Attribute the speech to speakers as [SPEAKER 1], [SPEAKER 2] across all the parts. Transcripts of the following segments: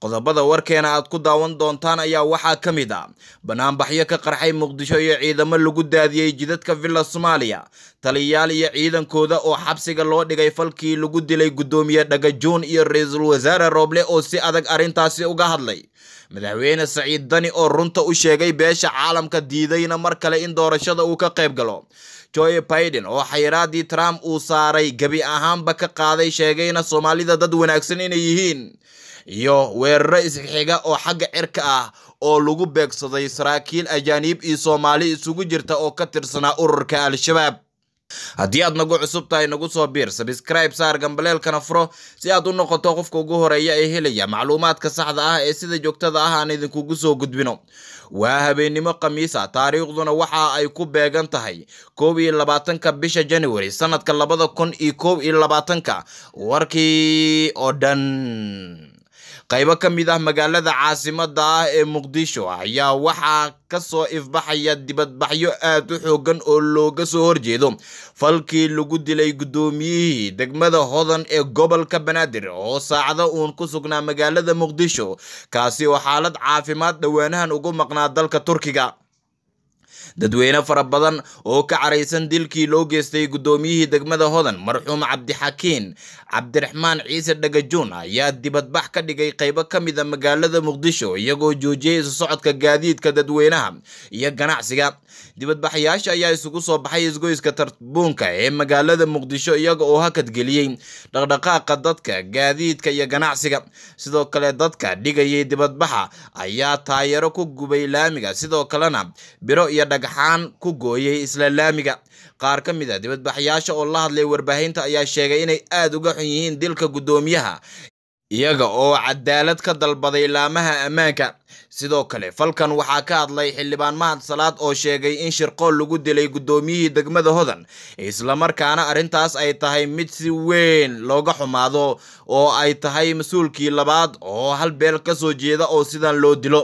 [SPEAKER 1] qodobada warkeena aad ku daawan doontaan ayaa waxaa ka mid a bannaanbaxyo ka qarxay muqdisho iyo ciidamo lagu daadiyey jidadka villa somaaliya taliyayaal iyo ciidankooda oo xabsiga loo dhigay falkii lagu dilay guddoomiye dhagajuun iyo ra-iisul wasaare rooble oo si adag arrintaasi uga hadlay madaxweyne saciid dani oo runta u sheegay beesha caalamka diidayna mar kale in doorashada uu ka qayb galo joe baiden oo xayiraaddii trump uu saaray gebi ahaanba ka qaaday sheegayna soomaalida dad wanaagsan inay yihiin iyo weeraro isxiga oo xagga cirka ah oo lagu beegsaday saraakiil ajaaniib iyo soomaali isugu jirta oo ka tirsanaa ururka al-shabaab haddii aad nagu cusub tahay nagu soo biir sabskribe saar gambaleelkana furo si aad u noqoto qofka ugu horeeya ee helaya macluumaadka saxda ah ee sida joogtada ah aan idinkugu soo gudbino waa habeennimo khamiisa ah, taariikhduna waxa ay ku beegan tahay koob iyo labaatanka bisha january sannadka labada kun iyo koob iyo labaatanka warkii oo dhan qaybo ka mid ah magaalada caasimada ah ee muqdisho ayaa waxaa kasoo ifbaxaya dibadbaxyo aad u xoogan oo looga soo horjeedo falkii lagu dilay guddoomiyihii degmada hodan ee gobolka banaadir oo saacada uun ku sugnaa magaalada muqdisho kaasi oo xaalad caafimaad dhowaanahan ugu maqnaa dalka turkiga dadweyne fara badan oo ka caraysan dilkii loo geystay guddoomiyihii degmada hodan marxuum cabdixakiin cabdiraxmaan ciise dhagajuun ayaa dibadbax ka dhigay qaybo ka mid a magaalada muqdisho iyagoo joojiyay isu socodka gaadiidka dadweynaha iyo ganacsiga dibadbaxayaasha ayaa isugu soo baxay isgoyska tarbuunka ee magaalada muqdisho iyaga oo hakadgeliyey dhaqdhaqaaqa dadka gaadiidka iyo ganacsiga sidoo kale dadka dhigayay dibadbaxa ayaa taayaro ku gubay laamiga sidoo kalena biro iyo dhagxaan ku gooyay isla laamiga qaar ka mid a ah dibadbaxyaasha oo la hadlay warbaahinta ayaa sheegay inay aad uga xun yihiin dilka guddoomiyaha iyaga oo cadaalad ka dalbaday laamaha ammaanka sidoo kale falkan waxaa ka hadlay xildhibaan mahad salaad oo sheegay in shirqool lagu dilay guddoomiyihii degmada hodan islamarkaana arrintaas ay tahay mid si weyn looga xumaado oo ay tahay mas-uulkii labaad oo hal beel ka soo jeeda oo sidan loo dilo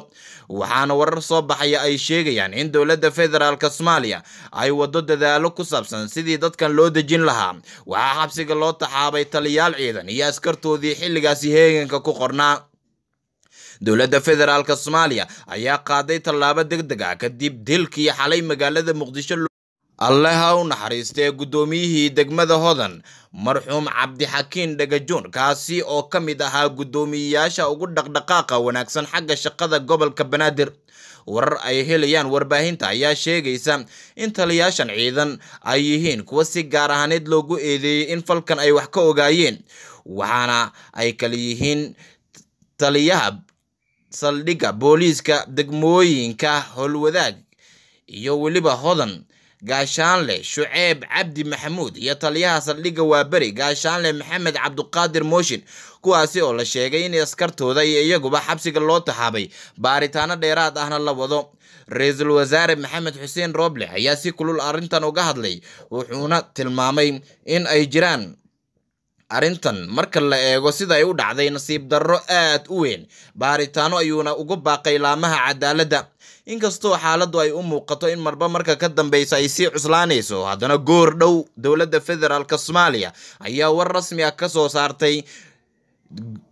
[SPEAKER 1] waxaana warar soo baxaya ay sheegayaan in dowladda federaalk soomaaliya ay waddo dadaalo ku saabsan sidii dadkan loo dejin lahaa waxaa xabsiga loo taxaabay taliyaal ciidan iyo askartoodii xilligaasi heeganka ku qornaa dowladda federaalk soomaaliya ayaa qaaday tallaabo deg deg ah kadib dilkii xalay magaalada muqdisho allaha u naxariistee guddoomiyihii degmada hodan marxuum cabdixakiin dhagajoon kaasi oo ka mid ahaa guddoomiyeyaasha ugu dhaqdhaqaaqa wanaagsan xagga shaqada gobolka banaadir warar ay helayaan warbaahinta ayaa sheegaysa in taliyaashan ciidan ay yihiin kuwa si gaar ahaaneed loogu eedeeyey in falkan ay wax ka ogaayeen waxaana ay kale yihiin taliyaha saldhigga booliiska degmooyinka howlwadaag iyo weliba hodan gaashaanle shuceeb cabdi maxamuud iyo taliyaha saldhigga waaberi gaashaanle maxamed cabduqaadir mooshin kuwaasi oo la sheegay in askartooda iyo iyaguba xabsiga loo taxaabay baaritaano dheeraad ahna la wado ra-iisul wasaare maxamed xuseen rooble ayaa si kulul arrintan uga hadlay wuxuuna tilmaamay in ay jiraan arrintan marka la eego sida ay u dhacday nasiib darro aad u weyn baaritaano ayuuna ugu baaqay laamaha cadaaladda inkastoo xaaladdu ay u muuqato in marba marka ka dambaysa ay sii cuslaanayso haddana goor dhow dowladda federaalka soomaaliya ayaa war rasmi ah ka soo saartay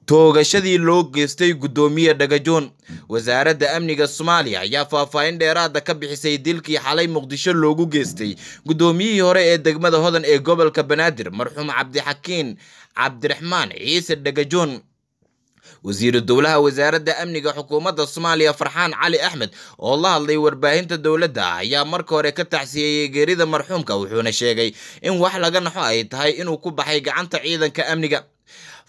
[SPEAKER 1] toogashadii loo geystay guddoomiye dhagajoon wasaaradda amniga soomaaliya ayaa faahfaahin dheeraada ka bixisay dilkii xalay muqdisho loogu geystay guddoomiyihii hore ee degmada hodan ee gobolka banaadir marxuum cabdixakiin cabdiraxmaan ciise dhagajoon wasiiru dowlaha wasaaradda amniga xukuumadda soomaaliya farxaan cali axmed oo la hadlay warbaahinta dowladda ayaa marka hore ka tacsiyeeyey geerida marxuumka wuxuuna sheegay in wax laga naxo ay tahay inuu ku baxay gacanta ciidanka amniga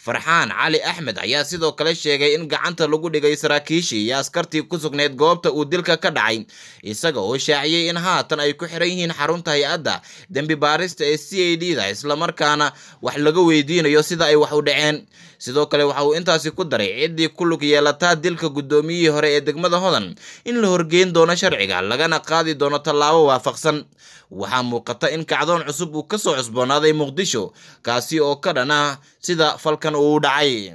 [SPEAKER 1] farxaan cali axmed ayaa sidoo kale sheegay in gacanta lagu dhigay saraakiishii iyo askartii ku sugnayd goobta uu dilka ka dhacay isaga oo shaaciyey in haatan ay ku xiran yihiin xarunta hay-adda dembi baarista ee c a d da islamarkaana wax laga weydiinayo sida ay wax u dhaceen sidoo kale waxa uu intaasi ku daray ciddii ku lug yeelataa dilka guddoomiyihii hore ee degmada hodan in la horgeyn doono sharciga lagana qaadi doono tallaabo waafaqsan waxaa muuqata in kacdoon cusub uu ka soo cusboonaaday muqdisho kaasi oo ka dhan ah sida falkan uu dhacay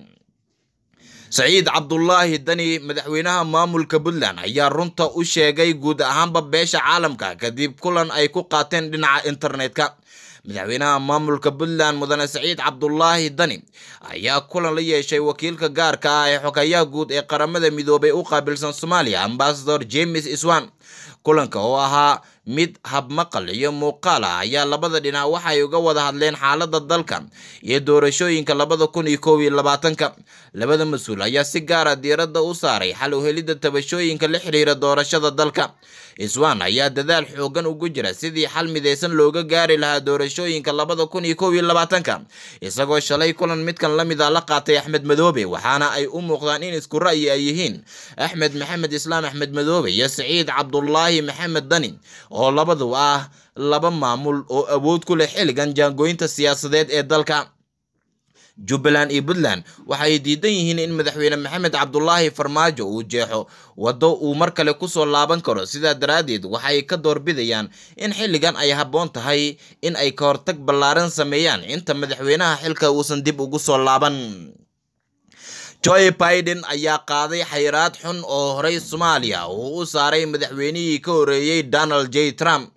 [SPEAKER 1] saciid cabdulaahi dani madaxweynaha maamulka puntland ayaa runta u sheegay guud ahaanba beesha caalamka kadib kulan ay ku qaateen dhinaca internetka madaxweynaha maamulka puntland mudane saciid cabdulaahi dani ayaa kulan la yeeshay wakiilka gaarka ah ee xogayaha guud ee qaramada midoobay u qaabilsan soomaaliya ambasador james iswan kulanka oo ahaa mid habmaqal iyo muuqaal ah ayaa labada dhinac waxay uga wada hadleen xaaladda dalka iyo doorashooyinka labada kun iyo koob iyo labaatanka labada mas-uul ayaa si gaara ah diiradda u saaray xal u helidda tabashooyinka la xidhiira doorashada dalka iswaan ayaa dadaal xooggan ugu jira sidii xal midaysan looga gaari lahaa doorashooyinka labada kun iyo kow iyo labaatanka isagoo shalay kulan midkan la lamida ah la qaatay axmed madoobe waxaana ay u muuqdaan in isku ra'yi ay yihiin axmed maxamed islaam axmed madoobe iyo siciid cabdulaahi maxamed dani oo labadu ah laba maamul oo awood ku leh xilligan jaangoynta siyaasadeed ee dalka jubbaland iyo puntland waxaay diidan yihiin in madaxweyne maxamed cabdulaahi farmaajo uu jeexo waddo uu mar kale kusoo laaban karo sidaa daraaddeed waxaay ka doorbidayaan in xilligan ay habboon tahay in ay ka hortag ballaaran sameeyaan inta madaxweynaha xilka uusan dib ugu soo laaban joe biden ayaa qaaday xayiraad xun oo horey soomaaliya uu u saaray madaxweynihii ka horreeyey donald j trump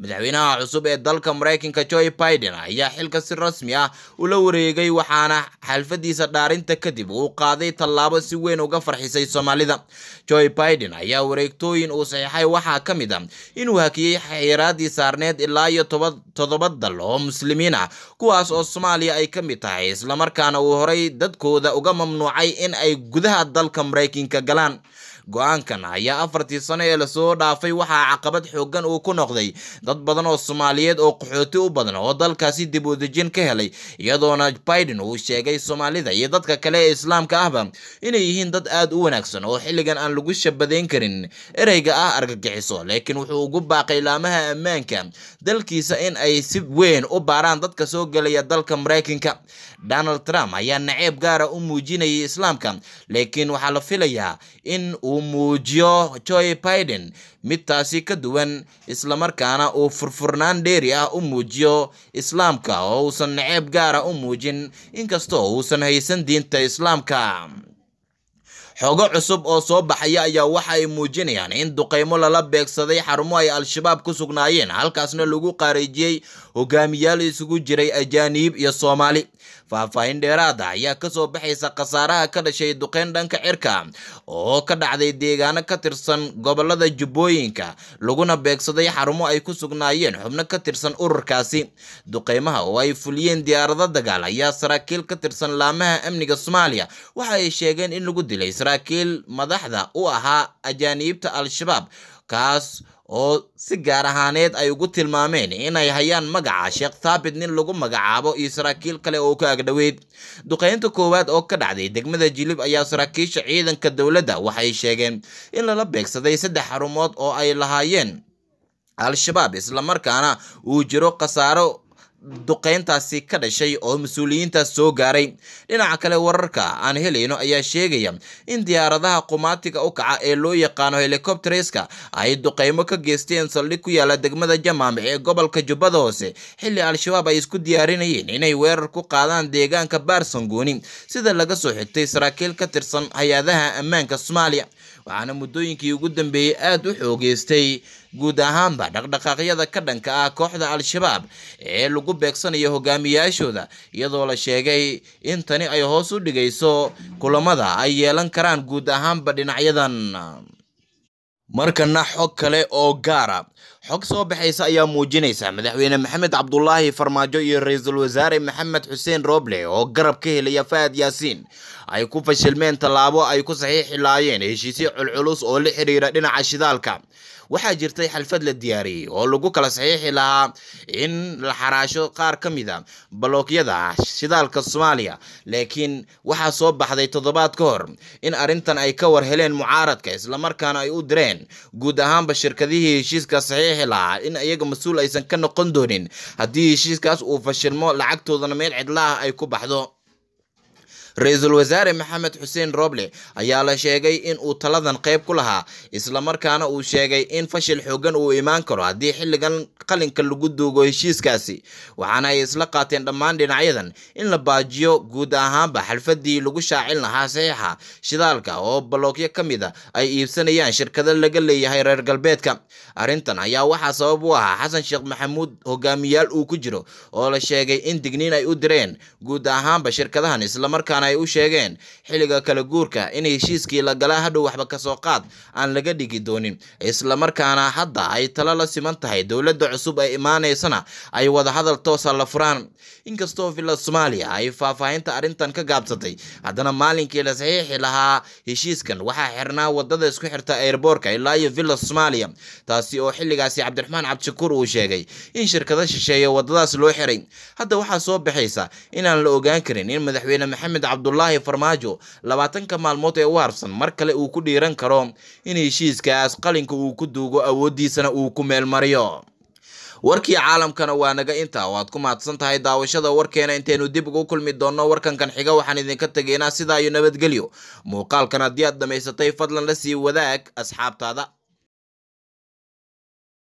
[SPEAKER 1] madaxweynaha cusub ee dalka maraykanka joe biden ayaa xilka si rasmi ah ula wareegay waxaana xalfadiisa dhaarinta kadib uu qaaday tallaabo si weyn uga farxisay soomaalida joe biden ayaa wareegtooyin uu saxiixay waxaa ka mid a ah inuu hakiyey xiraadii saarneed ilaa iyo toddoba dal oo muslimiin ah kuwaas oo soomaaliya ay ka mid tahay islamarkaana uu horay dadkooda uga mamnuucay in ay gudaha dalka maraykanka galaan go-aankan ayaa afartii sano ee lasoo dhaafay waxaa caqabad xoogan uu ku noqday dad badan oo soomaaliyeed oo qaxooti u badan oo dalkaasi dib u ka helay iyadoona biden uu sheegay soomaalida iyo dadka kale ee islaamka ahba inay yihiin dad aad u wanaagsan oo xilligan aan lagu shabadayn karin ereyga ah argagixiso laakiin wuxuu ugu baaqay laamaha ammaanka dalkiisa in ay si weyn u baaraan dadka soo gelaya dalka maraykanka donald trump ayaa naceeb gaara ah u muujinayay islaamka laakiin waxaa la filayaa in uu uu muujiyo joe biden taasi ka duwan islamarkaana uu furfurnaan dheeri ah u muujiyo islaamka oo uusan naceeb gaara u muujin inkastoo uusan haysan diinta islaamka xogo cusub oo soo baxaya ayaa waxa ay muujinayaan in duqaymo lala beegsaday xarumo ay al-shabaab ku sugnaayeen halkaasna lagu qaareejiyey hogaamiyaal isugu jiray ajaaniib iyo soomaali faahfaahin dheeraada ah ayaa kasoo baxaysa khasaaraha ka dhashay duqeyn dhanka cirka oo ka dhacday deegaano ka tirsan gobollada jubbooyinka laguna beegsaday xarumo ay ku sugnaayeen xubno ka tirsan ururkaasi duqeymaha oo ay fuliyeen diyaarado dagaal ayaa saraakiil ka tirsan laamaha amniga soomaaliya waxa ay sheegeen in lagu dilay saraakiil madaxda u ahaa ajaaniibta al-shabaab kaas oo si gaar ahaaneed ay ugu tilmaameen inay hayaan magaca sheekh thaabit nin lagu magacaabo iyo saraakiil kale oo ka agdhoweyd duqeynta koowaad oo ka dhacday degmada jilib ayaa saraakiisha ciidanka dowladda waxay sheegeen in lala beegsaday saddex xarumood oo ay lahaayeen al-shabaab islamarkaana uu jiro khasaaro duqeyntaasi ka dhashay oo mas-uuliyiintaas soo gaaray dhinaca kale wararka aan helayno ayaa sheegaya in diyaaradaha qumaatiga u kaca ee loo yaqaano helicobtereska ay duqeymo ka geysteen saldhig ku yaala degmada jamaame ee gobolka jubbada hoose xilli al-shabaab ay isku diyaarinayeen inay weerar ku qaadaan deegaanka baarsangooni sida laga soo xigtay saraakiil ka tirsan hay-adaha ammaanka soomaaliya waxaana muddooyinkii ugu dambeeyey aad u xoogeystay guud ahaanba dhaqdhaqaaqyada ka dhanka ah kooxda al-shabaab ee lagu beegsanayo hogaamiyaashooda iyadoo la sheegay in tani ay hoos u dhigayso kulamada ay yeelan karaan guud ahaanba dhinacyadan markana xog kale oo gaara ah. xog soo baxaysa ayaa muujinaysa madaxweyne maxamed cabdulaahi farmaajo iyo ra-iisul wasaare maxamed xuseen rooble oo garab ka helaya fahad yaasiin ay ku fashilmeen tallaabo ay ku saxiixi laayeen heshiisyo culculus oo la xidhiira dhinaca shidaalka waxaa jirtay xalfad la diyaariyey oo lagu kala saxiixi lahaa in la xaraasho qaar ka mid a balookyada shidaalka soomaaliya laakiin waxaa soo baxday toddobaad ka hor in arrintan ay ka war heleen mucaaradka islamarkaana ay u direen guud ahaanba shirkadihii heshiiska saxiixi lahaa in iyaga mas-uul aysan ka noqon doonin haddii heshiiskaas uu fashilmo lacagtoodana meel cidlaah ah ay ku baxdo ra-iisul wasaare maxamed xuseen roble ayaa la sheegay in uu taladan qayb ku lahaa islamarkaana uu sheegay in fashil xoogan uu imaan karo haddii xilligan qalinka lagu duugo heshiiskaasi waxaana ay isla qaateen dhammaan dhinacyadan in la baajiyo guud ahaanba xalfadii lagu shaacin lahaa saxiixa shidaalka oo balookyo ka mid a ay iibsanayaan shirkado laga leeyahay reer galbeedka arrintan ayaa waxaa sabab u ahaa xasan sheekh maxamuud hogaamiyaal uu ku jiro oo la sheegay in digniin ay u direen guud ahaanba shirkadahan islamarkaana waxaana ay u sheegeen xilliga kala guurka in heshiiskii la gala hadhow waxba kasoo qaad aan laga dhigi doonin islamarkaana hadda ay talo la siman tahay dowladda cusub ee imaaneysana ay wadahadal toosa la furaan inkastoo villa soomaaliya ay faahfaahinta arrintan ka gaabsatay haddana maalinkii la saxiixi lahaa heshiiskan waxaa xirnaa wadada isku xirta airboorka ilaa iyo villa soomaaliya taasi oo xilligaasi cabdiraxmaan cabdishakuur uu sheegay in shirkada shisheeye wadadaas loo xiray hadda waxaa soo baxaysa inaan la ogaan karin in madaxweyne maxamed cabdulaahi farmaajo labaatanka maalmood ee u harsan mar kale uu ku dhiiran karo in heshiiskaas qalinka uu ku duugo awooddiisana uu ku meel mariyo warkii caalamkana waa naga intaa waad ku mahadsan tahay daawashada warkeena intaynu dib ugu kulmi doonno warkankan xiga waxaan idinka tegaynaa sidaa iyo nabadgelyo muuqaalkan haddii aad dhammaysatay fadlan la sii wadaag asxaabtaada